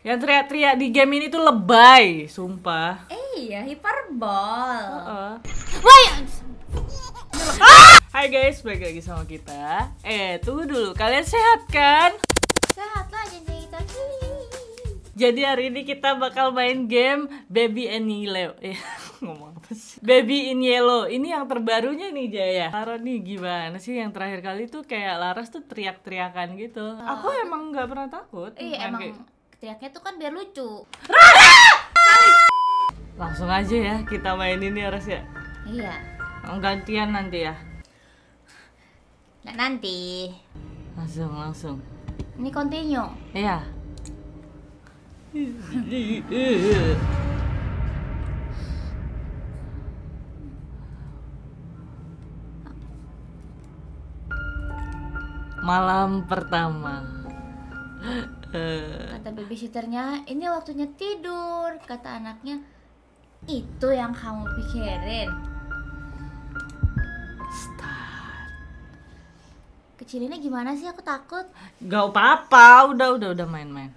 Yang teriak-teriak di game ini tuh lebay, sumpah. Iya, hiperbol. Uh -uh. Woi. Ah! Hai guys, balik lagi sama kita. Eh, tunggu dulu, kalian sehat kan? Sehat lah, jadi kita. Jadi hari ini kita bakal main game Baby and Yellow. Eh, ngomong apa sih? Baby in Yellow. Ini yang terbarunya nih Jaya. Lara nih gimana sih yang terakhir kali tuh kayak Laras tuh teriak-teriakan gitu. Aku ah. emang nggak pernah takut. Iya, emang teriak-teriaknya tuh kan biar lucu Rara! Langsung aja ya kita mainin ya Res ya Iya Gantian nanti ya Nggak nanti Langsung langsung Ini continue Iya Malam pertama Kata eh. babysitternya, ini waktunya tidur. Kata anaknya, itu yang kamu pikirin. Start. kecil ini gimana sih? Aku takut. Gak apa-apa, udah udah udah main-main.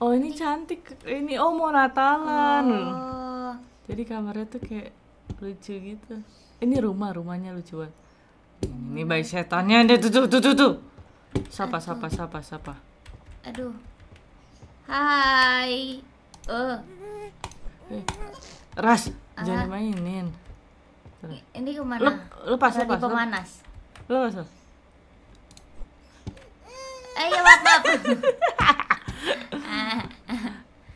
Oh ini cantik, ini oh mau Natalan. Oh. Jadi kamarnya tuh kayak lucu gitu. Ini rumah rumahnya lucu banget. Ini bayi setannya ada tuh tuh tuh tuh. tuh. Sapa sapa sapa sapa. Aduh. Hai. Eh. Uh. Ras, jangan mainin. Ini kemana? Lep, lepas, Lagi lepas. pemanas. Lepas, lepas. Eh, iya, Ayo, maaf, maaf.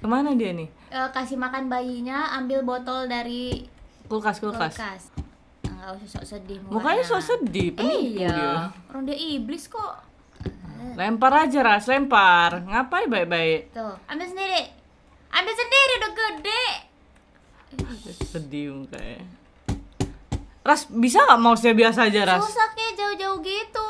kemana dia nih? Eh, kasih makan bayinya, ambil botol dari kulkas kulkas. kulkas. Enggak usah sok sedih mukanya. Ya. sok sedih, penipu eh, iya. dia. Orang iblis kok. Lempar aja Ras, lempar. Ngapain baik-baik? Tuh, ambil sendiri. Ambil sendiri udah gede. Sedih mukanya. Ras, bisa nggak mouse-nya biasa aja, Ras? rusaknya jauh-jauh gitu.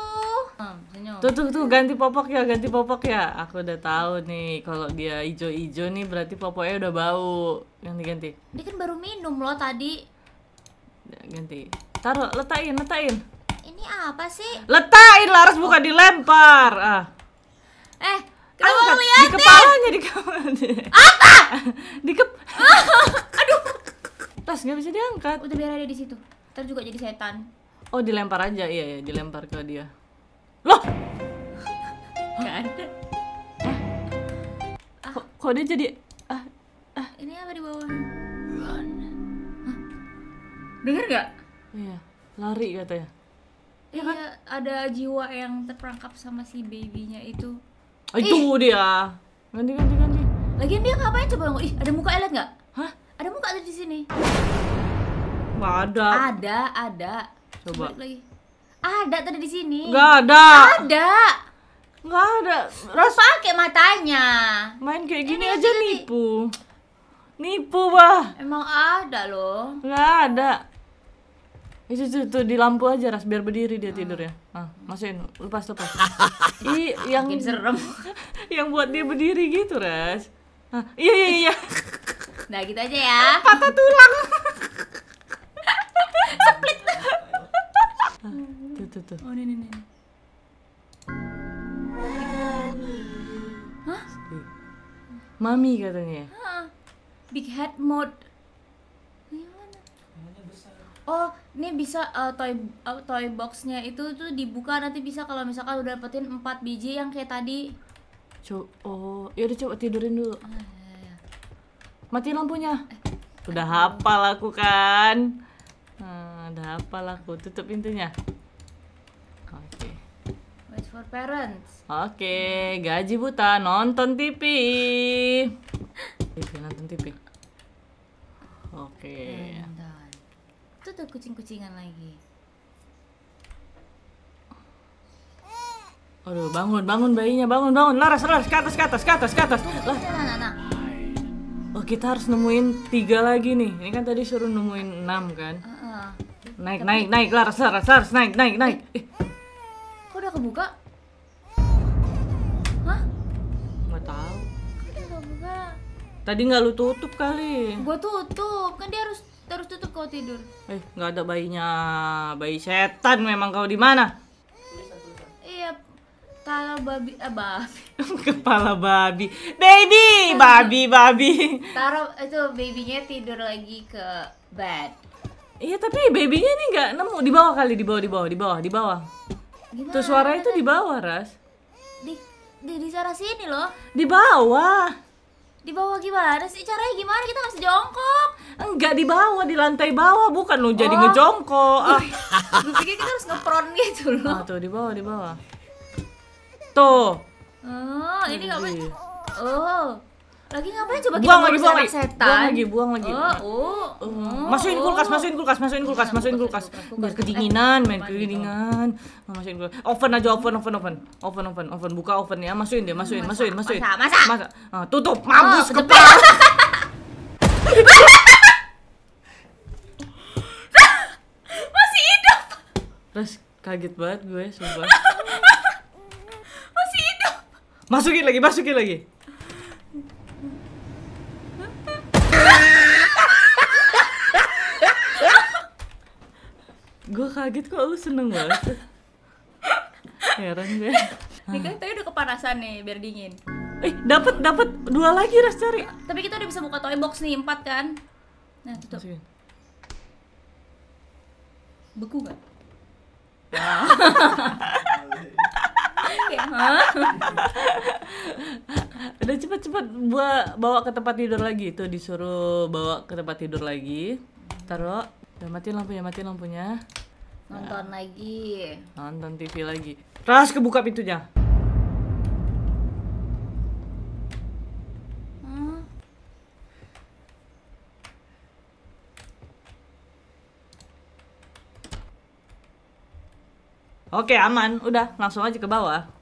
Hmm, tuh, tuh, tuh, ganti popok ya, ganti popok ya. Aku udah tahu nih, kalau dia ijo-ijo nih berarti popoknya udah bau. Ganti-ganti. Dia kan baru minum loh tadi. Ganti. Taruh, letakin, letakin. Ini apa sih? Letakin Laras bukan oh. dilempar. Ah. Eh, kamu lihat Di kepalanya di kepalanya. Apa? di kep Aduh. Tas nggak bisa diangkat. Udah biar ada di situ. Ntar juga jadi setan. Oh, dilempar aja. Iya, iya, dilempar ke dia. Loh. Gak ada. Ah. Kok, kok dia jadi ah, ah. Ini apa di bawah? Run. Dengar gak? Iya, lari katanya ya kan? Iya, ada jiwa yang terperangkap sama si babynya itu. Ah, itu Ih. dia. Ganti ganti ganti. Lagian dia ngapain coba? Ih, ada muka elet nggak? Hah? Ada muka ada di sini. Nggak ada. Ada, ada. Coba. Balik lagi. Ada tadi di sini. Nggak ada. Ada. Nggak ada. Ras pakai matanya. Main kayak gini Ini aja nipu. Nipu, bah. Emang ada loh. Nggak ada itu tuh, tuh di lampu aja ras biar berdiri dia ah. tidur ya ah, masukin lepas lepas i yang Makin serem yang buat dia berdiri gitu ras ah, iya iya iya nah gitu aja ya patah tulang split ah, tuh tuh tuh oh ini ini Hah? Mami katanya. Big head mode oh ini bisa uh, toy uh, toy boxnya itu tuh dibuka nanti bisa kalau misalkan udah dapetin 4 biji yang kayak tadi Co oh ya udah coba tidurin dulu ah, ya, ya. ya. mati lampunya eh, udah hafal aku kan hmm, udah hafal aku tutup pintunya oke okay. wait for parents oke okay, gaji buta nonton TV TV nonton TV oke okay tuh kucing-kucingan lagi Aduh, bangun, bangun bayinya, bangun, bangun. Laras, laras, ke atas, ke atas, ke atas, ke atas. Lah. Oh, kita harus nemuin tiga lagi nih. Ini kan tadi suruh nemuin enam kan? Naik, naik, naik, laras, laras, laras, naik, naik, naik. Eh. Kok udah kebuka? Hah? Gak tahu. Kok udah kebuka? Tadi nggak lu tutup kali. Gua tutup, kan dia harus terus tutup kau tidur eh nggak ada bayinya bayi setan memang kau di mana iya kepala babi eh, babi kepala babi baby babi babi taruh itu babynya tidur lagi ke bed iya tapi babynya ini nggak nemu di bawah kali di bawah di bawah di bawah di bawah Gimana? tuh suara itu di bawah ras di di, di sana sini loh di bawah di bawah gimana sih? Caranya gimana? Kita nggak bisa jongkok. Enggak di bawah, di lantai bawah bukan lo jadi oh. ngejongkok. Ah. Gue pikir kita harus ngepron gitu loh. Oh, tuh di bawah, di bawah. Tuh. Oh, ini nggak Oh. Lagi ngapain coba buang kita lagi, buang lagi. setan? Buang lagi, buang lagi. Oh, oh, oh. Masukin kulkas, masukin kulkas, masukin kulkas, masukin kulkas. Biar kedinginan, eh, main kedinginan. Masukin kulkas. Oven aja, oven, oven, oven. Oven, oven, oven. Buka oven ya, masukin deh, masukin, masukin, masukin. Masak, masak. Masak. Nah, tutup, oh, mampus oh, kepala. Masih hidup. Terus kaget banget gue, sumpah. Masih hidup. Masukin lagi, masukin lagi. kaget kok lu seneng banget heran gue ini kan tadi udah kepanasan nih biar dingin eh dapat dapat dua lagi ras cari tapi kita udah bisa buka toy box nih empat kan nah tutup Masukin. beku gak udah cepet-cepet gua bawa ke tempat tidur lagi itu disuruh bawa ke tempat tidur lagi taruh udah matiin lampunya matiin lampunya Nonton ya. lagi. Nonton TV lagi. Ras kebuka pintunya. Hmm. Oke, aman. Udah, langsung aja ke bawah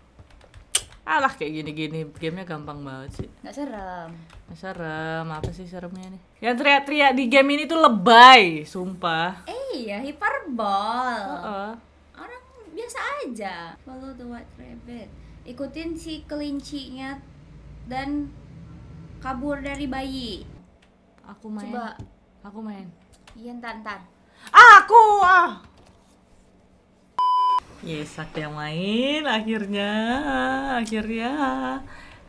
alah kayak gini-gini gamenya gampang banget sih nggak serem nggak serem apa sih seremnya nih yang teriak-teriak di game ini tuh lebay sumpah eh iya hiperbol uh -uh. orang biasa aja follow the white rabbit ikutin si kelincinya dan kabur dari bayi aku main coba aku main iya ntar ntar aku ah Yes, ada yang main akhirnya. Akhirnya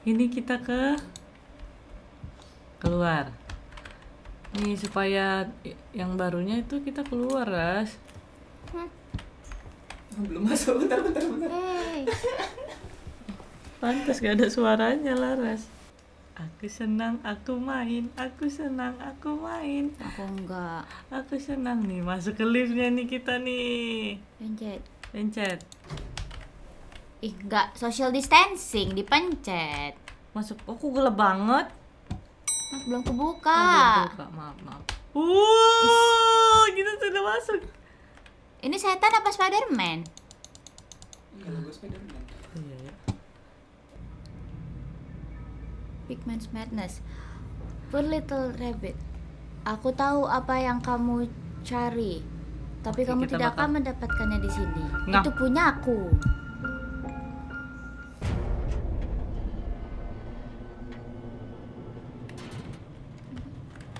ini kita ke keluar. Nih supaya yang barunya itu kita keluar, Ras. Hmm. Belum masuk, bentar bentar bentar. Hey. Eh. Pantas gak ada suaranya, lah Ras. Aku senang, aku main. Aku senang, aku main. Aku enggak. Aku senang nih masuk ke liftnya nih kita nih. Pencet. Pencet. Ih, enggak social distancing, dipencet. Masuk, oh gelap banget. Mas, belum kebuka. Oh, belum kebuka, maaf, maaf. Uh, kita sudah masuk. Ini setan apa Spiderman? Big Man's Spiderman. Iya, iya. Madness. Poor little rabbit. Aku tahu apa yang kamu cari tapi Oke, iya, kamu tidak makan. akan mendapatkannya di sini. Nah. Itu punya aku.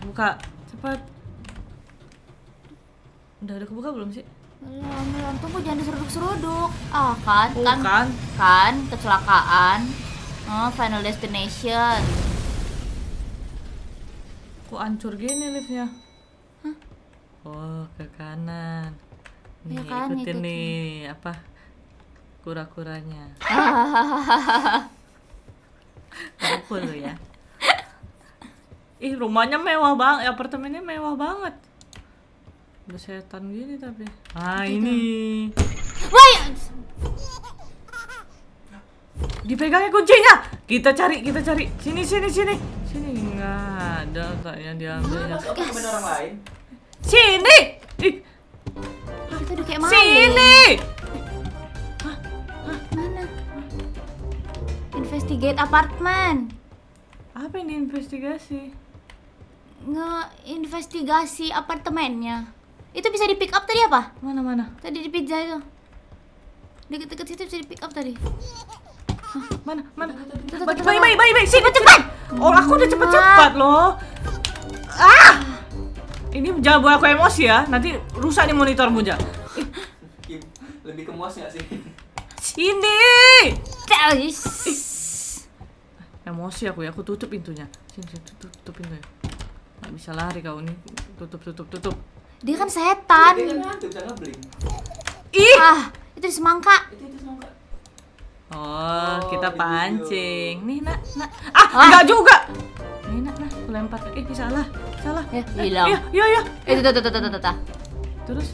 Buka cepat. Udah ada kebuka belum sih? Belum, belum. Tunggu jangan diseruduk-seruduk. Ah, kan, oh, kan, kan, kan, kecelakaan. Oh, final destination. Kok hancur gini liftnya? oh ke kanan nih ya kan, ikutin, ikutin nih apa kura-kuranya aku lu ya ih rumahnya mewah banget ya, apartemennya mewah banget udah setan gini tapi ah ini woi dipegangnya kuncinya kita cari kita cari sini sini sini sini enggak ada kayaknya diambil ya. orang lain Sini! Ih. Ah, kayak Sini! Hah? Mana? Investigate apartment. Apa yang diinvestigasi? Nge-investigasi apartemennya. Itu bisa di pick up tadi apa? Mana mana? Tadi di pizza itu. Deket-deket situ bisa di pick up tadi. Mana? Mana? Baik, baik, baik, baik, sini cepat. Oh, aku udah cepat-cepat ah! loh. Ah! Ini jangan buat aku emosi ya, nanti rusak nih monitor Ja. Lebih ke muas sih? Sini! Emosi aku ya, aku tutup pintunya. Sini, sini tutup, tutup pintunya. nggak bisa lari kau nih. Tutup, tutup, tutup. Dia kan setan. Kan Ih! Ah, itu di semangka. Oh, oh kita oh, pancing. Gitu. Nih, nak, nak. Ah, ah, enggak juga enak lah lempar eh salah salah ya hilang eh, iya, iya, iya, iya. Eh, tuh tuh tuh tuh tuh tuh. terus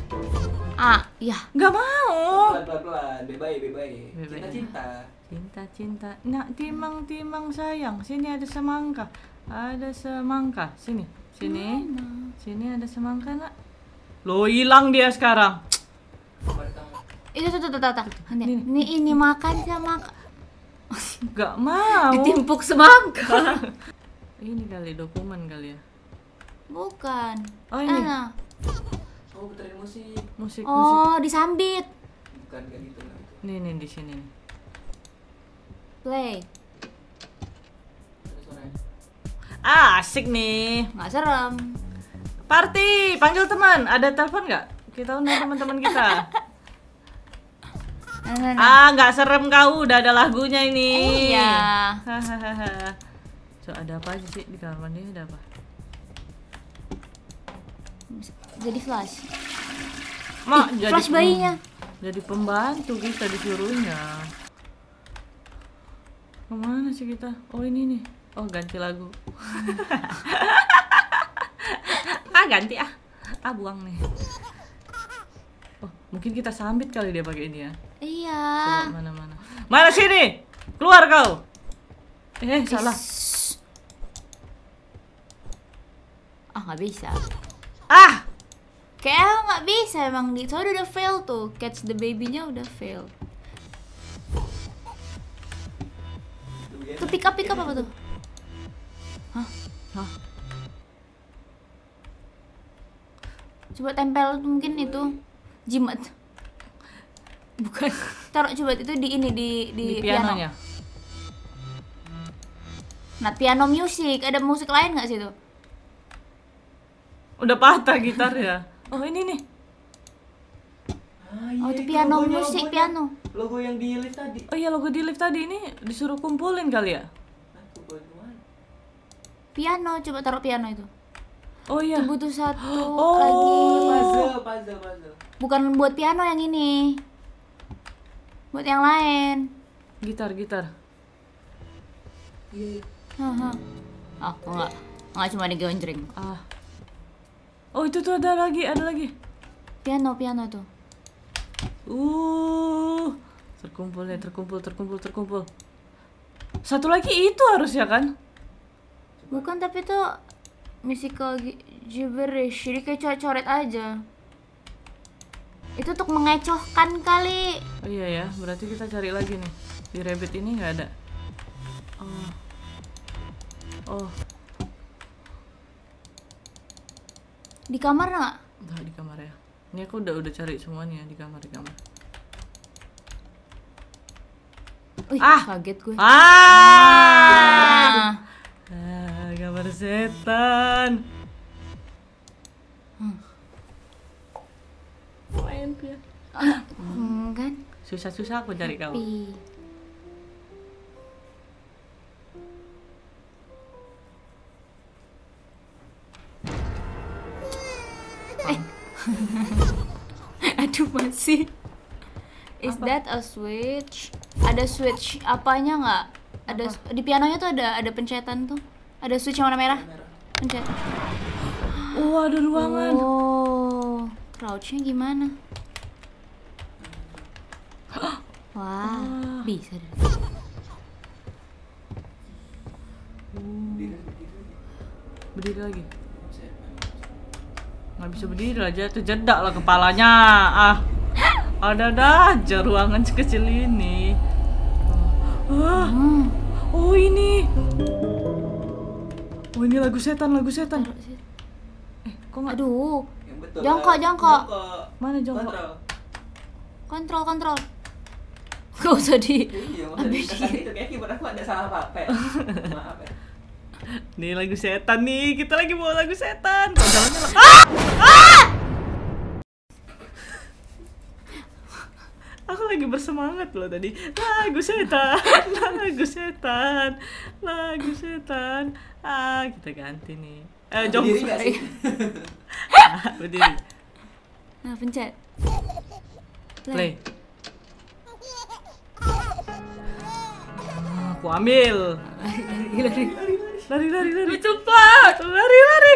ah iya Gak mau pelan pelan bebay bebay cinta cinta cinta cinta nak timang timang sayang sini ada semangka ada semangka sini sini Mana? sini ada semangka nak lo hilang dia sekarang itu eh, tuh tuh tuh tuh tuh. ini, ini makan sama Gak mau ditimpuk semangka ini kali dokumen kali ya bukan oh ini Enak. Nah. oh puterin musik musik oh musik. disambit bukan kayak gitu, gitu. nih nih di sini play Ah, asik nih. Nggak serem. Party, panggil teman. Ada telepon nggak? Kita undang teman-teman kita. Nah, nah, ah, nggak serem kau, udah ada lagunya ini. Eh, iya so ada apa aja sih di kamar mandi ada apa jadi flash mak Ih, jadi flash bayinya jadi pembantu kita disuruhnya kemana sih kita oh ini nih oh ganti lagu ah ganti ah ah buang nih oh mungkin kita sambit kali dia pakai ini ya iya Coba, mana mana mana sini keluar kau eh salah ah nggak bisa ah kayaknya nggak bisa emang di soalnya udah fail tuh catch the babynya udah fail tuh pick up apa tuh hah hah coba tempel mungkin itu jimat bukan taruh coba itu di ini di di, di pianonya piano. nah piano music ada musik lain nggak sih tuh Udah patah gitar ya? Oh ini nih. Ah, iya, oh itu piano logonya, musik logonya. piano. Logo yang di lift tadi. Oh iya logo di lift tadi ini disuruh kumpulin kali ya? Piano coba taruh piano itu. Oh iya. Itu butuh satu oh. lagi. Puzzle, puzzle, puzzle. Bukan buat piano yang ini. Buat yang lain. Gitar, gitar. Iya. Yeah. nggak Oh, enggak. cuma digonjring. Ah. Oh itu tuh ada lagi, ada lagi. Piano, piano itu. Uh, terkumpul ya, terkumpul, terkumpul, terkumpul. Satu lagi itu harusnya kan? Bukan tapi itu musical gibberish, jadi kayak coret-coret aja. Itu untuk mengecohkan kali. Oh, iya ya, berarti kita cari lagi nih. Di rabbit ini nggak ada. Oh. Oh. Di kamar nggak? Nggak di kamar ya. Ini aku udah udah cari semuanya di kamar di kamar. Uih, ah kaget gue. Ah. ah. ah setan. Hmm. Main dia. Ah, hmm, kan? Susah-susah aku cari kamu. sih? Is apa? that a switch? Ada switch apanya nggak? Ada apa? di pianonya tuh ada ada pencetan tuh. Ada switch yang warna merah. Pencet. Oh, ada ruangan. Oh, crouchnya gimana? Wah, wow. Ah. bisa deh. Berdiri lagi. Nggak bisa berdiri aja tuh jeda lah kepalanya. Ah ada aja ruangan sekecil ini. wah hmm. oh ini. Oh ini lagu setan, lagu setan. Eh, kok nggak? Aduh. jangka jangka eh. Mana jangka Kontrol, kontrol. Kau usah di. Iya, Itu kayak gimana aku ada salah apa Maaf Nih lagu setan nih, kita lagi bawa lagu setan. Kok Ah! Ah! aku lagi bersemangat loh tadi lagu setan lagu setan lagu setan ah kita ganti nih eh jom berdiri ah, berdiri nah pencet play, aku ambil lari lari lari lari lari lari cepat lari lari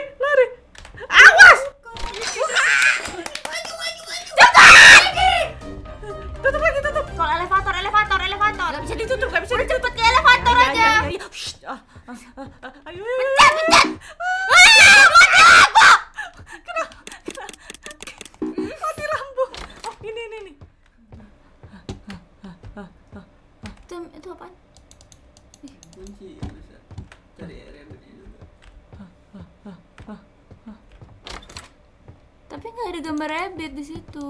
nggak ada gambar rabbit di situ.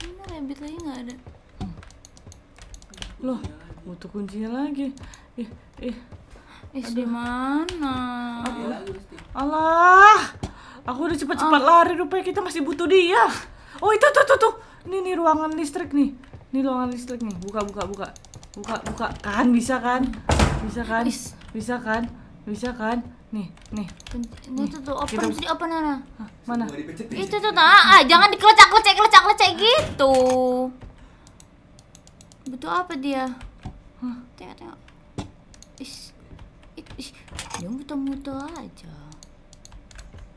Mana rabbit lagi nggak ada? Loh, butuh kuncinya lagi. Ih, ih. Eh, di mana? Allah. Aku udah cepat-cepat oh. lari rupanya kita masih butuh dia. Oh, itu tuh tuh tuh. ini nih ruangan listrik nih. ini ruangan listrik nih. Buka buka buka. Buka buka kan bisa kan? Bisa kan? Is. Bisa kan? Bisa kan? Nih, nih. Ini tuh tuh open sih open mana? mana? Itu tuh nah, ah, jangan dikelecak lecek lecak lecek gitu. butuh apa dia? Hah, tengok tengok. Is is dia muter-muter aja.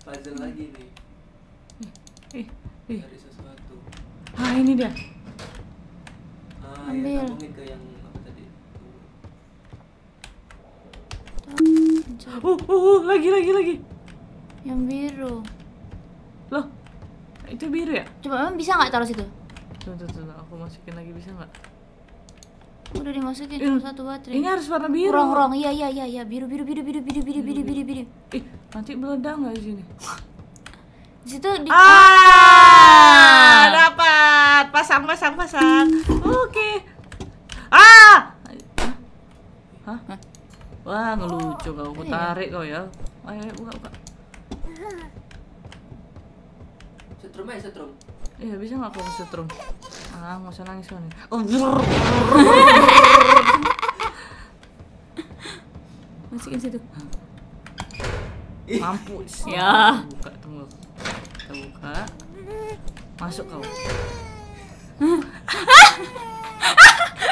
Puzzle lagi nih. ih ih, ih. Ada sesuatu. Ah, ini dia. Ah, ya, Ambil. ke yang Oh, oh, oh, lagi, lagi, lagi. Yang biru. Loh, itu biru ya? Coba, emang bisa nggak taruh situ? Tuh, tuh, tuh, aku masukin lagi bisa nggak? Udah dimasukin cuma satu baterai. Ini harus warna biru. Rong rong, iya iya iya iya biru biru biru biru biru biru biru biru biru. Ih, nanti meledak nggak di sini? Di situ di. Ah, ah! dapat. Pasang pasang pasang. Oke. Okay. Ah. Hah? Hah? Wah, ngelucu kau. Aku iya. tarik kau ya. Ayo, ayo buka, buka. Setrum aja, setrum. Iya, bisa nggak aku setrum? Ah, nggak usah nangis kau nih. Oh, Masukin situ. Mampus. Ya. Buka, tunggu. Kita buka. Masuk kau. Ah!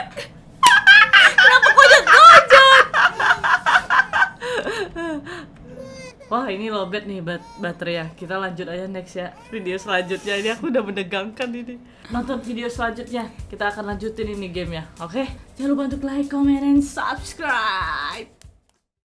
Wah ini lobet nih bat baterai ya Kita lanjut aja next ya Video selanjutnya Ini aku udah menegangkan ini Nonton video selanjutnya Kita akan lanjutin ini game ya Oke okay? Jangan lupa untuk like, comment, and subscribe